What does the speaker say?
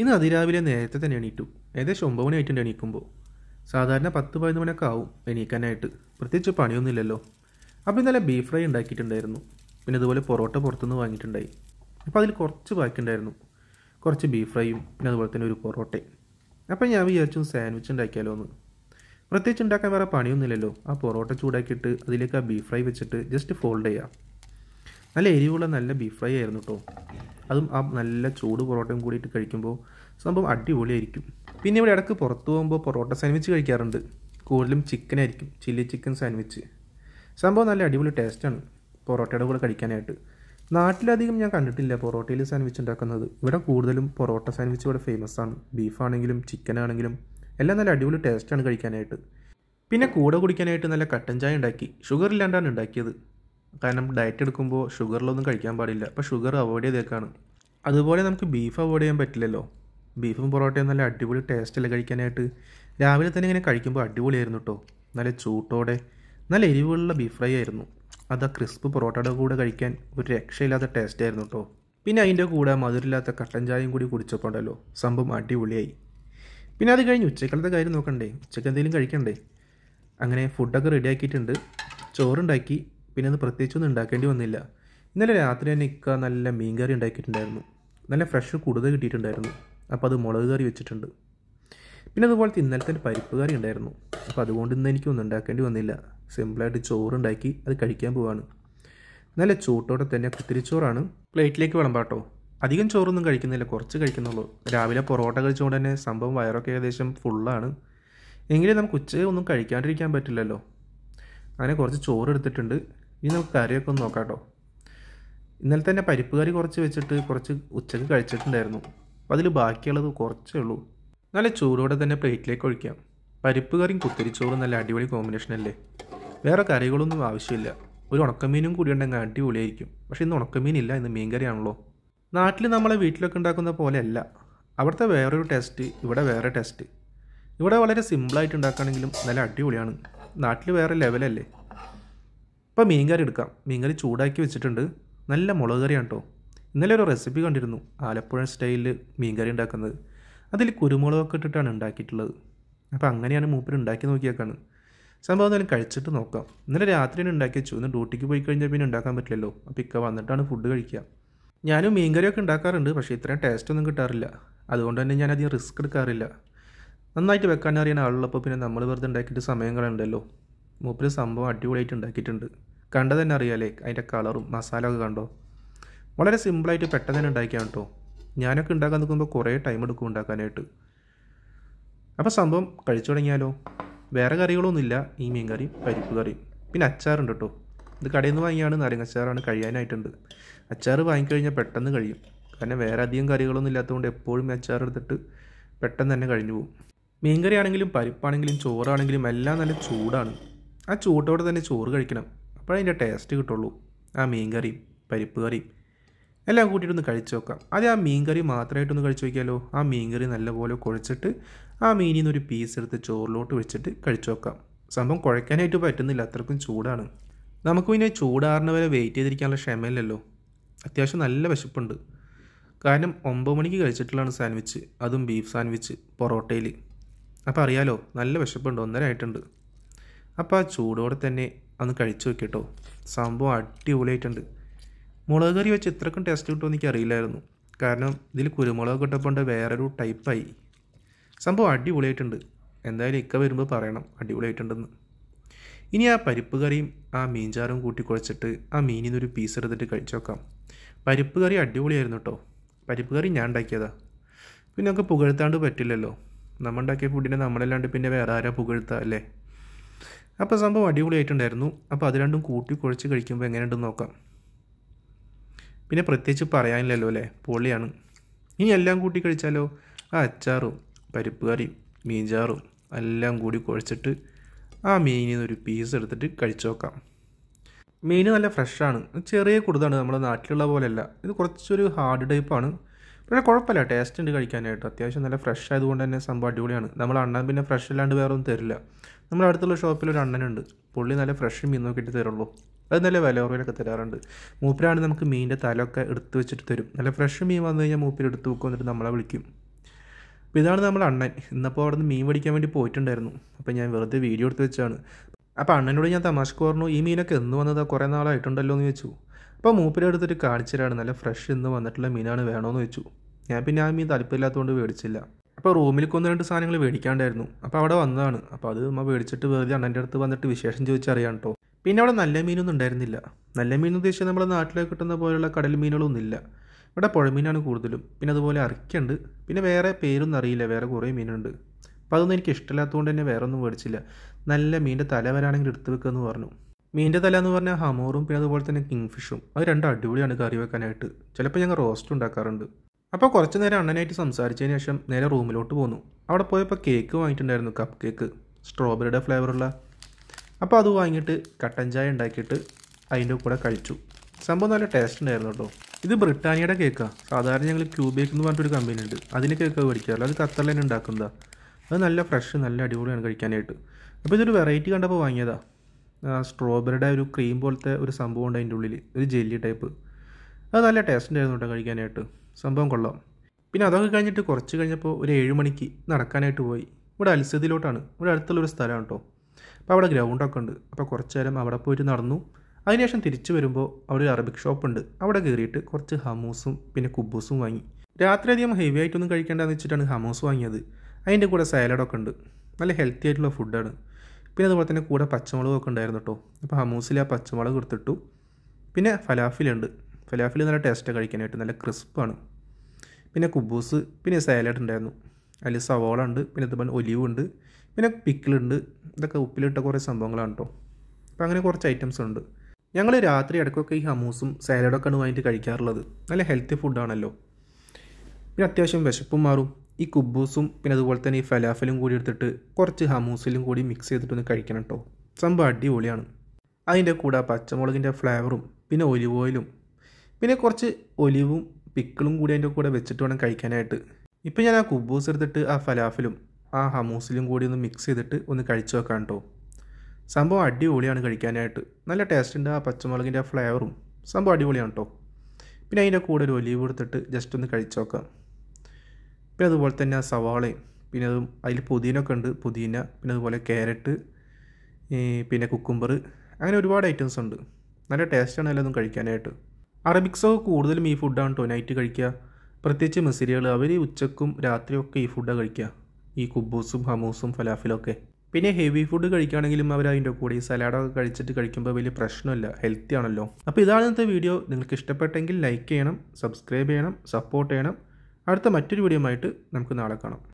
ഇന്ന് അതിരാവിലെ നേരത്തെ തന്നെ എണീറ്റു ഏകദേശം ഒമ്പത് മണിയായിട്ടുണ്ട് എണീക്കുമ്പോൾ സാധാരണ പത്ത് പതിനൊന്ന് മണിയൊക്കെ ആവും എണീക്കാനായിട്ട് പ്രത്യേകിച്ച് പണിയൊന്നുമില്ലല്ലോ അപ്പോൾ ഇന്നലെ ബീഫ് ഫ്രൈ ഉണ്ടാക്കിയിട്ടുണ്ടായിരുന്നു പിന്നെ അതുപോലെ പൊറോട്ട പുറത്തുനിന്ന് വാങ്ങിയിട്ടുണ്ടായി അപ്പോൾ അതിൽ കുറച്ച് ബാക്കിയുണ്ടായിരുന്നു കുറച്ച് ബീഫ് ഫ്രൈയും പിന്നെ അതുപോലെ തന്നെ ഒരു പൊറോട്ടയും അപ്പോൾ ഞാൻ വിചാരിച്ചു സാൻഡ്വിച്ച് ഉണ്ടാക്കിയാലോ എന്ന് പ്രത്യേകിച്ച് ഉണ്ടാക്കാൻ വേറെ പണിയൊന്നുമില്ലല്ലോ ആ പൊറോട്ട ചൂടാക്കിയിട്ട് അതിലേക്ക് ആ ബീഫ് ഫ്രൈ വെച്ചിട്ട് ജസ്റ്റ് ഫോൾഡ് ചെയ്യാം നല്ല എരിവുള്ള നല്ല ബീഫ് ഫ്രൈ ആയിരുന്നു കേട്ടോ അതും ആ നല്ല ചൂട് പൊറോട്ടയും കൂടിയിട്ട് കഴിക്കുമ്പോൾ സംഭവം അടിപൊളിയായിരിക്കും പിന്നെ ഇവിടെ ഇടയ്ക്ക് പുറത്ത് പോകുമ്പോൾ പൊറോട്ട സാൻഡ്വിച്ച് കഴിക്കാറുണ്ട് കൂടുതലും ചിക്കൻ ആയിരിക്കും ചില്ലി ചിക്കൻ സാൻഡ്വിച്ച് സംഭവം നല്ല അടിപൊളി ടേസ്റ്റാണ് പൊറോട്ടയുടെ കൂടെ കഴിക്കാനായിട്ട് നാട്ടിലധികം ഞാൻ കണ്ടിട്ടില്ല പൊറോട്ടയിൽ സാൻഡ്വിച്ച് ഉണ്ടാക്കുന്നത് ഇവിടെ കൂടുതലും പൊറോട്ട സാൻഡ്വിച്ച് ഇവിടെ ഫേമസ് ആണ് ബീഫാണെങ്കിലും ചിക്കൻ ആണെങ്കിലും എല്ലാം നല്ല അടിപൊളി ടേസ്റ്റാണ് കഴിക്കാനായിട്ട് പിന്നെ കൂടെ കുടിക്കാനായിട്ട് നല്ല കട്ടൻ ചായ ഉണ്ടാക്കി ഷുഗർ ഇല്ലാണ്ടാണ് ഉണ്ടാക്കിയത് കാരണം ഡയറ്റ് എടുക്കുമ്പോൾ ഷുഗറിലൊന്നും കഴിക്കാൻ പാടില്ല അപ്പോൾ ഷുഗർ അവോയ്ഡ് ചെയ്തേക്കാണ് അതുപോലെ നമുക്ക് ബീഫ് അവോയ്ഡ് ചെയ്യാൻ പറ്റില്ലല്ലോ ബീഫും പൊറോട്ടയും നല്ല അടിപൊളി ടേസ്റ്റല്ലേ കഴിക്കാനായിട്ട് രാവിലെ തന്നെ ഇങ്ങനെ കഴിക്കുമ്പോൾ അടിപൊളിയായിരുന്നു കേട്ടോ നല്ല ചൂട്ടോടെ നല്ല എരിവുള്ള ബീഫ് ഫ്രൈ ആയിരുന്നു അത് ആ ക്രിസ്പ് പൊറോട്ടയുടെ കൂടെ കഴിക്കാൻ ഒരു രക്ഷയില്ലാത്ത ടേസ്റ്റ് ആയിരുന്നു കേട്ടോ പിന്നെ അതിൻ്റെ കൂടെ മധുരമില്ലാത്ത കട്ടൻ ചായയും കൂടി കുടിച്ചപ്പോൾ ഉണ്ടല്ലോ സംഭവം അടിപൊളിയായി പിന്നെ അത് കഴിഞ്ഞ് ഉച്ചക്കാലത്തെ കാര്യം നോക്കണ്ടേ ഉച്ചക്ക് എന്തെങ്കിലും കഴിക്കണ്ടേ അങ്ങനെ ഫുഡൊക്കെ റെഡിയാക്കിയിട്ടുണ്ട് ചോറുണ്ടാക്കി പിന്നെ അത് പ്രത്യേകിച്ചൊന്നും ഉണ്ടാക്കേണ്ടി വന്നില്ല ഇന്നലെ രാത്രി തന്നെ ഇക്ക നല്ല മീൻ കറി ഉണ്ടാക്കിയിട്ടുണ്ടായിരുന്നു നല്ല ഫ്രഷ് കൂടുതൽ കിട്ടിയിട്ടുണ്ടായിരുന്നു അപ്പോൾ അത് മുളക് കറി വെച്ചിട്ടുണ്ട് പിന്നെ അതുപോലെ ഇന്നലത്തെ പരിപ്പ് കറി ഉണ്ടായിരുന്നു അപ്പോൾ അതുകൊണ്ട് ഇന്ന് എനിക്കൊന്നും ഉണ്ടാക്കേണ്ടി വന്നില്ല സിമ്പിളായിട്ട് ചോറുണ്ടാക്കി അത് കഴിക്കാൻ പോവാണ് നല്ല ചൂട്ടോടെ തന്നെ ചോറാണ് പ്ലേറ്റിലേക്ക് വിളമ്പാട്ടോ അധികം ചോറൊന്നും കഴിക്കുന്നില്ല കുറച്ച് കഴിക്കുന്നുള്ളൂ രാവിലെ പൊറോട്ട കഴിച്ചുകൊണ്ട് തന്നെ സംഭവം വയറൊക്കെ ഏകദേശം ഫുള്ളാണ് എങ്കിലും നമുക്ക് ഉച്ചയൊന്നും കഴിക്കാണ്ടിരിക്കാൻ പറ്റില്ലല്ലോ അങ്ങനെ കുറച്ച് ചോറ് എടുത്തിട്ടുണ്ട് ഇനി നമുക്ക് കറിയൊക്കെ ഒന്ന് നോക്കാം കേട്ടോ ഇന്നലെ തന്നെ പരിപ്പ് കറി കുറച്ച് വെച്ചിട്ട് കുറച്ച് ഉച്ചക്ക് കഴിച്ചിട്ടുണ്ടായിരുന്നു അപ്പോൾ അതിൽ ബാക്കിയുള്ളത് കുറച്ചേ ഉള്ളൂ നല്ല ചൂടോടെ തന്നെ പ്ലേറ്റിലേക്ക് ഒഴിക്കാം പരിപ്പ് കറിയും കുത്തരിച്ചോറും നല്ല അടിപൊളി കോമ്പിനേഷൻ അല്ലേ വേറെ കറികളൊന്നും ആവശ്യമില്ല ഒരു ഉണക്കമീനും കൂടി ഉണ്ടെങ്കിൽ അടിപൊളിയായിരിക്കും പക്ഷേ ഇന്ന് ഉണക്കമീനില്ല ഇന്ന് മീൻകറിയാണല്ലോ നാട്ടിൽ നമ്മളെ വീട്ടിലൊക്കെ ഉണ്ടാക്കുന്ന പോലെ അല്ല അവിടുത്തെ വേറൊരു ടെസ്റ്റ് ഇവിടെ വേറെ ടെസ്റ്റ് ഇവിടെ വളരെ സിമ്പിളായിട്ട് ഉണ്ടാക്കുകയാണെങ്കിലും നല്ല അടിപൊളിയാണ് നാട്ടിൽ വേറെ ലെവലല്ലേ ഇപ്പോൾ മീൻ കറി എടുക്കാം മീൻ കറി ചൂടാക്കി വെച്ചിട്ടുണ്ട് നല്ല മുളക് കറിയാണ് കേട്ടോ ഇന്നലെ ഒരു റെസിപ്പി കണ്ടിരുന്നു ആലപ്പുഴ സ്റ്റൈലിൽ മീൻ കറി ഉണ്ടാക്കുന്നത് അതിൽ കുരുമുളകൊക്കെ ഇട്ടിട്ടാണ് ഉണ്ടാക്കിയിട്ടുള്ളത് അപ്പോൾ അങ്ങനെയാണ് മൂപ്പര് ഉണ്ടാക്കി നോക്കിയേക്കാണ് സംഭവം എന്തായാലും കഴിച്ചിട്ട് നോക്കാം ഇന്നലെ രാത്രിയാണ് ഉണ്ടാക്കി വെച്ചു ഒന്ന് ഡ്യൂട്ടിക്ക് പോയി കഴിഞ്ഞാൽ പിന്നെ ഉണ്ടാക്കാൻ പറ്റില്ലല്ലോ അപ്പോൾ ഇക്ക വന്നിട്ടാണ് ഫുഡ് കഴിക്കുക ഞാനും മീൻ കറിയൊക്കെ ഉണ്ടാക്കാറുണ്ട് പക്ഷേ ഇത്രയും ടേസ്റ്റ് ഒന്നും കിട്ടാറില്ല അതുകൊണ്ട് തന്നെ ഞാൻ റിസ്ക് എടുക്കാറില്ല നന്നായിട്ട് വെക്കാൻ അറിയുന്ന ആളുള്ളപ്പോൾ പിന്നെ നമ്മൾ വെറുതെ ഉണ്ടാക്കിയിട്ട് സമയങ്ങളുണ്ടല്ലോ മൂപ്പര് സംഭവം അടിപൊളിയായിട്ട് ഉണ്ടാക്കിയിട്ടുണ്ട് കണ്ടത് തന്നെ അറിയാലേ അതിൻ്റെ കളറും മസാല ഒക്കെ കണ്ടോ വളരെ സിമ്പിളായിട്ട് പെട്ടെന്ന് തന്നെ ഉണ്ടാക്കിയാണ് കേട്ടോ ഞാനൊക്കെ ഉണ്ടാക്കാൻ നിൽക്കുമ്പോൾ കുറേ ടൈം എടുക്കും ഉണ്ടാക്കാനായിട്ട് അപ്പോൾ സംഭവം കഴിച്ചു തുടങ്ങിയാലോ വേറെ കറികളൊന്നുമില്ല ഈ മീൻ കറി പരിപ്പ് കറി പിന്നെ അച്ചാറുണ്ട് കേട്ടോ ഇത് കടയിൽ നിന്ന് വാങ്ങിയാണ് നാരങ്ങച്ചാറാണ് കഴിയാനായിട്ടുണ്ട് അച്ചാർ വാങ്ങിക്കഴിഞ്ഞാൽ പെട്ടെന്ന് കഴിയും കാരണം വേറെ അധികം കറികളൊന്നും ഇല്ലാത്തതുകൊണ്ട് എപ്പോഴും അച്ചാർ എടുത്തിട്ട് പെട്ടെന്ന് തന്നെ കഴിഞ്ഞു പോകും മീൻകറി ആണെങ്കിലും പരിപ്പാണെങ്കിലും ചോറാണെങ്കിലും എല്ലാം നല്ല ചൂടാണ് ആ ചൂട്ടോടെ തന്നെ ചോറ് കഴിക്കണം അപ്പോൾ അതിൻ്റെ ടേസ്റ്റ് കിട്ടുള്ളൂ ആ മീൻ കറിയും പരിപ്പ് കറിയും എല്ലാം കൂട്ടിയിട്ടൊന്ന് കഴിച്ചു നോക്കാം അത് ആ മീൻ കറി മാത്രമായിട്ടൊന്ന് കഴിച്ചു നോക്കിയാലോ ആ മീൻ കറി നല്ലപോലെ കുഴച്ചിട്ട് ആ മീനിൽ നിന്നൊരു ഒരു പീസ് എടുത്ത് ചോറിലോട്ട് വെച്ചിട്ട് കഴിച്ചു നോക്കാം സംഭവം കുഴക്കാനായിട്ട് പറ്റുന്നില്ല അത്രക്കും ചൂടാണ് നമുക്ക് പിന്നെ ചൂടാറിന് വരെ വെയിറ്റ് ചെയ്തിരിക്കാനുള്ള ക്ഷമയില്ലല്ലോ അത്യാവശ്യം നല്ല വിശപ്പുണ്ട് കാരണം ഒമ്പത് മണിക്ക് കഴിച്ചിട്ടുള്ളതാണ് സാൻഡ്വിച്ച് അതും ബീഫ് സാൻഡ്വിച്ച് പൊറോട്ടയിൽ അപ്പോൾ അറിയാലോ നല്ല വിശപ്പുണ്ട് ഒന്നര ആയിട്ടുണ്ട് അപ്പോൾ ആ ചൂടോടെ തന്നെ അന്ന് കഴിച്ചു കേട്ടോ സംഭവം അടിപൊളിയായിട്ടുണ്ട് മുളക് കറി വെച്ച് ഇത്രക്കും ടേസ്റ്റ് കിട്ടുമെന്ന് എനിക്ക് അറിയില്ലായിരുന്നു കാരണം ഇതിൽ കുരുമുളക് ഇട്ടപ്പോണ്ട് വേറൊരു ടൈപ്പായി സംഭവം അടിപൊളിയായിട്ടുണ്ട് എന്തായാലും ഇക്ക വരുമ്പോൾ പറയണം അടിപൊളിയായിട്ടുണ്ടെന്ന് ഇനി ആ പരിപ്പ് കറിയും ആ മീൻചാറും കൂട്ടി കുഴച്ചിട്ട് ആ മീനിൽ നിന്നൊരു പീസ് എടുത്തിട്ട് കഴിച്ചു നോക്കാം പരിപ്പ് കറി അടിപൊളിയായിരുന്നു കേട്ടോ പരിപ്പ് കറി ഞാൻ ഉണ്ടാക്കിയതാ പിന്നെ നമുക്ക് പുകഴ്ത്താണ്ട് പറ്റില്ലല്ലോ നമ്മൾ ഉണ്ടാക്കിയ ഫുഡിനെ നമ്മളല്ലാണ്ട് പിന്നെ വേറെ ആരാ പുകഴ്ത്താ അല്ലേ അപ്പോൾ സംഭവം അടിപൊളിയായിട്ടുണ്ടായിരുന്നു അപ്പോൾ അത് രണ്ടും കൂട്ടി കുഴച്ച് കഴിക്കുമ്പോൾ എങ്ങനെയുണ്ടെന്ന് നോക്കാം പിന്നെ പ്രത്യേകിച്ച് പറയാനില്ലല്ലോ അല്ലേ പൊളിയാണ് ഇനി എല്ലാം കൂട്ടി കഴിച്ചാലോ ആ അച്ചാറും പരിപ്പ് കറിയും മീൻചാറും എല്ലാം കൂടി കുഴച്ചിട്ട് ആ മീനിൽ നിന്ന് ഒരു പീസ് എടുത്തിട്ട് കഴിച്ചു നോക്കാം മീൻ നല്ല ഫ്രഷാണ് ചെറിയ കുടുതാണ് നമ്മുടെ നാട്ടിലുള്ള പോലെയല്ല ഇത് കുറച്ചൊരു ഹാർഡ് ടൈപ്പാണ് പിന്നെ കുഴപ്പമില്ല ടേസ്റ്റ് ഉണ്ട് കഴിക്കാനായിട്ട് അത്യാവശ്യം നല്ല ഫ്രഷ് ആയതുകൊണ്ട് തന്നെ സംഭവം അടിപൊളിയാണ് നമ്മൾ അണ്ണൻ പിന്നെ ഫ്രഷ് അല്ലാണ്ട് വേറെ ഒന്നും തരില്ല നമ്മുടെ അടുത്തുള്ള ഷോപ്പിൽ ഒരു അണ്ണനുണ്ട് പുള്ളി നല്ല ഫ്രഷ് മീൻ നോക്കിയിട്ട് തരുള്ളൂ അത് നല്ല വില കുറവിലൊക്കെ തരാറുണ്ട് മൂപ്പരാണ് നമുക്ക് മീനിൻ്റെ തലമൊക്കെ എടുത്ത് വെച്ചിട്ട് തരും നല്ല ഫ്രഷ് മീൻ വന്നു കഴിഞ്ഞാൽ മൂപ്പിൽ എടുത്ത് വെക്കുക എന്നിട്ട് നമ്മളെ വിളിക്കും അപ്പോൾ ഇതാണ് നമ്മൾ അണ്ണൻ ഇന്നപ്പോൾ അവിടെ നിന്ന് മീൻ പിടിക്കാൻ വേണ്ടി പോയിട്ടുണ്ടായിരുന്നു അപ്പോൾ ഞാൻ വെറുതെ വീഡിയോ എടുത്ത് വെച്ചാണ് അപ്പോൾ അണ്ണനോട് ഞാൻ തമാശക്ക് പറഞ്ഞു ഈ മീനൊക്കെ എന്ന് വന്നത് കുറേ നാളായിട്ടുണ്ടല്ലോ എന്ന് ചോദിച്ചു അപ്പോൾ മൂപ്പരെ അടുത്തൊരു കാണിച്ചിലാണ് നല്ല ഫ്രഷ് ഇന്ന് വന്നിട്ടുള്ള മീനാണ് വേണമെന്ന് വെച്ചു ഞാൻ പിന്നെ ആ മീൻ താല്പര്യമില്ലാത്തതുകൊണ്ട് മേടിച്ചില്ല അപ്പോൾ റൂമിലേക്ക് ഒന്ന് രണ്ട് സാധനങ്ങൾ മേടിക്കാണ്ടായിരുന്നു അപ്പോൾ അവിടെ വന്നതാണ് അപ്പോൾ അത് നമ്മൾ മേടിച്ചിട്ട് വെറുതെ അണ്ണൻ്റെ അടുത്ത് വന്നിട്ട് വിശേഷം ചോദിച്ചറിയാം കേട്ടോ പിന്നെ അവിടെ നല്ല മീനൊന്നും ഉണ്ടായിരുന്നില്ല നല്ല മീൻ ഉദ്ദേശിച്ച് നമ്മളെ നാട്ടിലേക്ക് കിട്ടുന്ന പോലെയുള്ള കടൽ മീനുകളൊന്നും ഇല്ല ഇവിടെ മീനാണ് കൂടുതലും പിന്നെ അതുപോലെ അറിക്കുണ്ട് പിന്നെ വേറെ പേരൊന്നും അറിയില്ല വേറെ കുറേ മീനുണ്ട് അപ്പോൾ അതൊന്നും എനിക്ക് ഇഷ്ടമില്ലാത്തതുകൊണ്ട് തന്നെ വേറെ ഒന്നും മേടിച്ചില്ല നല്ല മീനിൻ്റെ തല വരാണെങ്കിൽ എടുത്ത് വെക്കുമെന്ന് പറഞ്ഞു മീൻ്റെ തല എന്ന് പറഞ്ഞാൽ ഹമോറും പിന്നെ അതുപോലെ തന്നെ ഫിഷും അത് രണ്ടും അടിപൊളിയാണ് കറി വെക്കാനായിട്ട് ചിലപ്പോൾ ഞങ്ങൾ റോസ്റ്റ് ഉണ്ടാക്കാറുണ്ട് അപ്പോൾ കുറച്ച് നേരം അണ്ണനായിട്ട് സംസാരിച്ചതിന് ശേഷം നേരെ റൂമിലോട്ട് പോന്നു അവിടെ പോയപ്പോൾ കേക്ക് വാങ്ങിയിട്ടുണ്ടായിരുന്നു കപ്പ് കേക്ക് സ്ട്രോബെറിയുടെ ഫ്ലേവറുള്ള അപ്പോൾ അത് വാങ്ങിയിട്ട് കട്ടൻ ചായ ഉണ്ടാക്കിയിട്ട് അതിൻ്റെ കൂടെ കഴിച്ചു സംഭവം നല്ല ടേസ്റ്റ് ഉണ്ടായിരുന്നു കേട്ടോ ഇത് ബ്രിട്ടാനിയയുടെ കേക്കാണ് സാധാരണ ഞങ്ങൾ ക്യൂബേക്ക് എന്ന് പറഞ്ഞിട്ടൊരു കമ്പനി ഉണ്ട് അതിൻ്റെ കേക്ക് മേടിക്കാറില്ല അത് ഖത്തറിൽ തന്നെ ഉണ്ടാക്കുന്നതാണ് അത് നല്ല ഫ്രഷ് നല്ല അടിപൊളിയാണ് കഴിക്കാനായിട്ട് അപ്പോൾ ഇതൊരു വെറൈറ്റി കണ്ടപ്പോൾ വാങ്ങിയതാണ് സ്ട്രോബെറിയുടെ ഒരു ക്രീം പോലത്തെ ഒരു സംഭവം ഉണ്ട് അതിൻ്റെ ഉള്ളിൽ ഒരു ജെല്ലി ടൈപ്പ് അത് നല്ല ടേസ്റ്റ് ഉണ്ടായിരുന്നു കേട്ടോ കഴിക്കാനായിട്ട് സംഭവം കൊള്ളാം പിന്നെ അതൊക്കെ കഴിഞ്ഞിട്ട് കുറച്ച് കഴിഞ്ഞപ്പോൾ ഒരു ഏഴ് മണിക്ക് നടക്കാനായിട്ട് പോയി ഇവിടെ അൽസദിലോട്ടാണ് ഇവിടെ ഒരു സ്ഥലമാണ് കേട്ടോ അപ്പോൾ അവിടെ ഗ്രൗണ്ടൊക്കെ ഉണ്ട് അപ്പോൾ കുറച്ച് നേരം അവിടെ പോയിട്ട് നടന്നു അതിനുശേഷം തിരിച്ചു വരുമ്പോൾ അവിടെ ഒരു അറബിക് ഷോപ്പ് ഉണ്ട് അവിടെ കയറിയിട്ട് കുറച്ച് ഹമൂസും പിന്നെ കുബൂസും വാങ്ങി രാത്രി അധികം ഹെവി ആയിട്ടൊന്നും കഴിക്കേണ്ടതെന്ന് വെച്ചിട്ടാണ് ഹമൂസ് വാങ്ങിയത് അതിൻ്റെ കൂടെ സാലഡൊക്കെ ഉണ്ട് നല്ല ഹെൽത്തി ആയിട്ടുള്ള ഫുഡാണ് പിന്നെ അതുപോലെ തന്നെ കൂടെ ഒക്കെ ഉണ്ടായിരുന്നു കേട്ടോ അപ്പോൾ ഹമൂസിൽ ആ പച്ചമുളക് എടുത്തിട്ടു പിന്നെ ഫലാഫിലുണ്ട് ഫലാഫിൽ നല്ല ടേസ്റ്റ് കഴിക്കാനായിട്ട് നല്ല ക്രിസ്പാണ് പിന്നെ കുബൂസ് പിന്നെ സാലഡ് ഉണ്ടായിരുന്നു അതിൽ സവോള ഉണ്ട് പിന്നെ അതുപോലെ ഒലിവ് ഉണ്ട് പിന്നെ പിക്കിളുണ്ട് ഇതൊക്കെ ഉപ്പിലിട്ട കുറേ സംഭവങ്ങളാണ് കേട്ടോ അപ്പോൾ അങ്ങനെ കുറച്ച് ഐറ്റംസ് ഉണ്ട് ഞങ്ങൾ രാത്രി ഇടയ്ക്കൊക്കെ ഈ ഹമൂസും സാലഡൊക്കെയാണ് വാങ്ങിയിട്ട് കഴിക്കാറുള്ളത് നല്ല ഹെൽത്തി ഫുഡാണല്ലോ പിന്നെ അത്യാവശ്യം വിശപ്പും മാറും ഈ കുബൂസും പിന്നെ അതുപോലെ തന്നെ ഈ ഫലാഫലും കൂടി എടുത്തിട്ട് കുറച്ച് ഹമൂസിലും കൂടി മിക്സ് ചെയ്തിട്ടൊന്ന് കഴിക്കണം കേട്ടോ സംഭവം അടിപൊളിയാണ് അതിൻ്റെ കൂടെ ആ പച്ചമുളകിൻ്റെ ഫ്ലേവറും പിന്നെ ഒലിവ് ഓയിലും പിന്നെ കുറച്ച് ഒലിവും പിക്കിളും കൂടി അതിൻ്റെ കൂടെ വെച്ചിട്ട് വേണം കഴിക്കാനായിട്ട് ഇപ്പം ഞാൻ ആ കുബൂസ് എടുത്തിട്ട് ആ ഫലാഫലും ആ ഹമൂസിലും കൂടി ഒന്ന് മിക്സ് ചെയ്തിട്ട് ഒന്ന് കഴിച്ചു വെക്കാം കേട്ടോ സംഭവം അടിപൊളിയാണ് കഴിക്കാനായിട്ട് നല്ല ടേസ്റ്റ് ഉണ്ട് ആ പച്ചമുളകിൻ്റെ ഫ്ലേവറും സംഭവം അടിപൊളിയാണ് കേട്ടോ പിന്നെ അതിൻ്റെ കൂടെ ഒരു ഒലിവ് എടുത്തിട്ട് ജസ്റ്റ് ഒന്ന് കഴിച്ചു നോക്കാം പിന്നെ അതുപോലെ തന്നെ ആ സവാളയും പിന്നെ അതും അതിൽ ഒക്കെ ഉണ്ട് പുതിന പിന്നെ അതുപോലെ ക്യാരറ്റ് പിന്നെ കുക്കുംബർ അങ്ങനെ ഒരുപാട് ഐറ്റംസ് ഉണ്ട് നല്ല ടേസ്റ്റാണ് എല്ലാതും കഴിക്കാനായിട്ട് അറബിക്സോ കൂടുതലും ഈ ഫുഡാണ് കേട്ടോ നൈറ്റ് കഴിക്കുക പ്രത്യേകിച്ച് മിസിരികൾ അവർ ഉച്ചക്കും രാത്രിയൊക്കെ ഈ ഫുഡാണ് കഴിക്കുക ഈ കുബൂസും ഹമൂസും ഫലാഫിലൊക്കെ പിന്നെ ഹെവി ഫുഡ് കഴിക്കുകയാണെങ്കിലും അവർ അതിൻ്റെ കൂടെ ഈ സലാഡൊക്കെ കഴിച്ചിട്ട് കഴിക്കുമ്പോൾ വലിയ പ്രശ്നമില്ല ഹെൽത്തി ആണല്ലോ അപ്പോൾ ഇതാണ് ഇന്നത്തെ വീഡിയോ നിങ്ങൾക്ക് ഇഷ്ടപ്പെട്ടെങ്കിൽ ലൈക്ക് ചെയ്യണം സബ്സ്ക്രൈബ് ചെയ്യണം സപ്പോർട്ട് ചെയ്യണം അടുത്ത മറ്റൊരു വീഡിയോ ആയിട്ട് നമുക്ക് നാളെ കാണാം